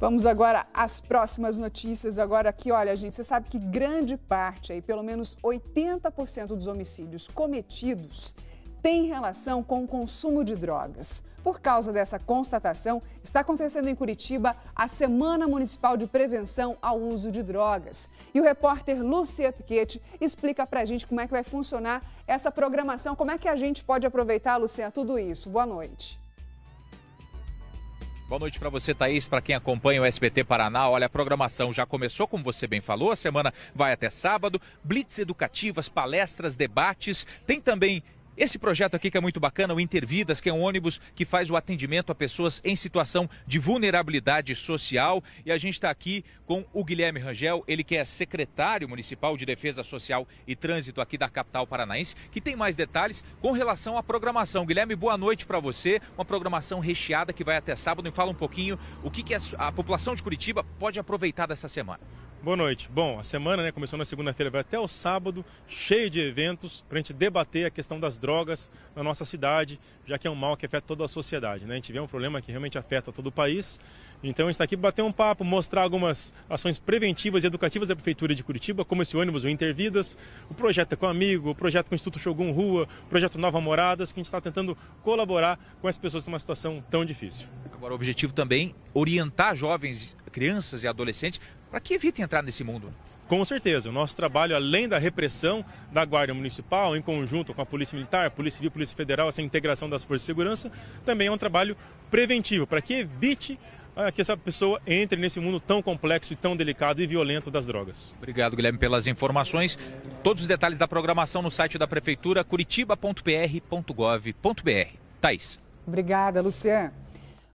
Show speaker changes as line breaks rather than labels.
Vamos agora às próximas notícias. Agora aqui, olha, gente, você sabe que grande parte, aí, pelo menos 80% dos homicídios cometidos tem relação com o consumo de drogas. Por causa dessa constatação, está acontecendo em Curitiba a Semana Municipal de Prevenção ao Uso de Drogas. E o repórter Lúcia Piquete explica para a gente como é que vai funcionar essa programação, como é que a gente pode aproveitar, Luciana, tudo isso. Boa noite.
Boa noite para você, Thaís, para quem acompanha o SBT Paraná. Olha, a programação já começou, como você bem falou, a semana vai até sábado. Blitz educativas, palestras, debates. Tem também esse projeto aqui que é muito bacana, o Intervidas, que é um ônibus que faz o atendimento a pessoas em situação de vulnerabilidade social. E a gente está aqui com o Guilherme Rangel, ele que é secretário municipal de Defesa Social e Trânsito aqui da capital paranaense, que tem mais detalhes com relação à programação. Guilherme, boa noite para você. Uma programação recheada que vai até sábado e fala um pouquinho o que, que a população de Curitiba
pode aproveitar dessa semana. Boa noite. Bom, a semana né, começou na segunda-feira, vai até o sábado, cheio de eventos para a gente debater a questão das drogas na nossa cidade, já que é um mal que afeta toda a sociedade. Né? A gente vê um problema que realmente afeta todo o país. Então a gente está aqui para bater um papo, mostrar algumas ações preventivas e educativas da Prefeitura de Curitiba, como esse ônibus, o Intervidas, o projeto é com Amigo, o projeto com o Instituto Shogun Rua, o projeto Nova Moradas, que a gente está tentando colaborar com as pessoas numa situação tão difícil.
Agora, o objetivo também orientar jovens crianças e adolescentes, para que evitem entrar nesse
mundo. Com certeza, o nosso trabalho, além da repressão da Guarda Municipal, em conjunto com a Polícia Militar, Polícia Civil, Polícia Federal, essa integração das forças de segurança, também é um trabalho preventivo, para que evite ah, que essa pessoa entre nesse mundo tão complexo e tão delicado e violento das drogas.
Obrigado, Guilherme, pelas informações. Todos os detalhes da programação no site da Prefeitura, curitiba.pr.gov.br. Thais.
Obrigada, Luciana.